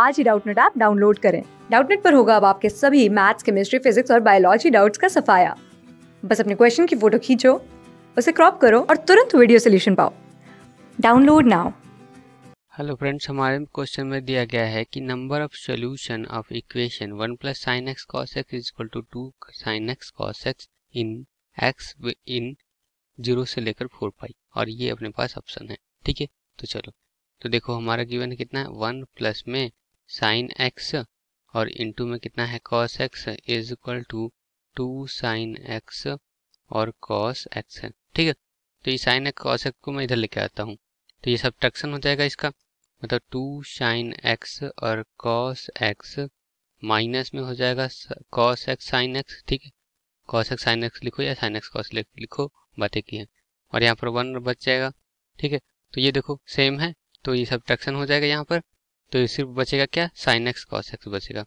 आज ही Doubtnut app download करें डाउटनेट पर होगा अब आपके सभी मैथ्स केमिस्ट्री फिजिक्स और बायोलॉजी डाउट्स का सफाया बस अपने क्वेश्चन की फोटो खींचो उसे क्रॉप करो और तुरंत वीडियो सोल्यूशन पाओ डाउनलोड नाउ हेलो फ्रेंड्स हमारे क्वेश्चन में दिया गया है कि number of solution of equation one plus sine x cos x is equal to two sine x cos x in x in zero से लेकर फोर पाई और ये अपने पास ऑप्शन है ठीक है तो चलो तो देखो हमारा गिवन कितना है वन प्लस में साइन एक्स और इनटू में कितना है cos x is equal to two sine x और कॉस एक्स है ठीक है तो ये साइन एक्स कॉस एक्स को मैं इधर लेके आता हूँ तो ये सब्ट्रैक्शन हो जाएगा इसका मतलब टू साइन एक्स और कॉस एक्स माइनस में हो जाएगा कॉस एक्स साइन एक्स ठीक है कॉस एक्स साइन एक्स लिखो या साइन एक्स कॉस लिखो बातें की है और यहाँ पर वन बच जाएगा ठीक है तो ये देखो सेम है तो ये सब्ट्रैक्शन हो जाएगा यहाँ पर तो सिर्फ बचेगा क्या साइन एक्स कॉस एक्स बचेगा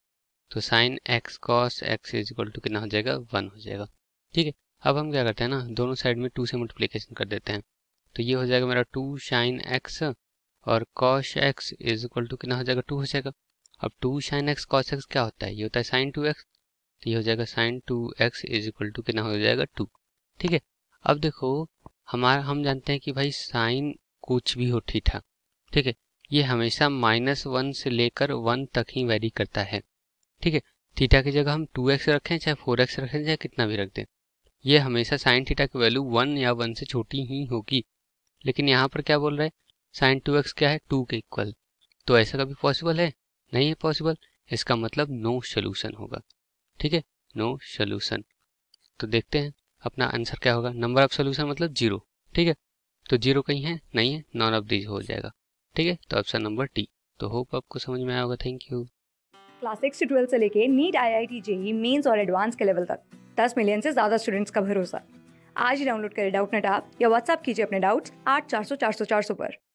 तो sine x cos x is equal to कितना हो जाएगा वन हो जाएगा ठीक है अब हम क्या करते हैं ना दोनों साइड में टू से मल्टीप्लीकेशन कर देते हैं तो ये हो जाएगा मेरा टू साइन एक्स और cos x is equal to कितना हो जाएगा टू हो जाएगा अब two sine x cos x क्या होता है ये होता है साइन टू एक्स तो ये हो जाएगा sine two x is equal to कितना हो जाएगा टू ठीक है अब देखो हमारा हम जानते हैं कि भाई साइन कुछ भी हो ठीक ठाक ठीक है ये हमेशा माइनस वन से लेकर वन तक ही वेरी करता है ठीक है थीटा की जगह हम टू एक्स रखें चाहे फोर एक्स रखें चाहे कितना भी रख दें ये हमेशा साइन थीटा की वैल्यू वन या वन से छोटी ही होगी लेकिन यहाँ पर क्या बोल रहे हैं साइन टू एक्स क्या है टू के इक्वल तो ऐसा कभी पॉसिबल है नहीं है पॉसिबल इसका मतलब नो सोल्यूशन होगा ठीक है नो सोल्यूशन तो देखते हैं अपना आंसर क्या होगा नंबर ऑफ सोल्यूशन मतलब जीरो ठीक है तो जीरो कहीं है नहीं है नॉन ऑफ दीज हो जाएगा ठीक है तो ऑप्शन नंबर टी तो होप आपको समझ में आया होगा थैंक यू क्लास सिक्स से ट्वेल्थ से लेके NEET I I T JEE mains और एडवांस के लेवल तक दस मिलियन से ज़्यादा स्टूडेंट्स का भरोसा आज ही डाउनलोड करें डाउट नेट आप या व्हाट्सअप कीजिए अपने डाउट्स आठ चार सौ चार सौ चार सौ पर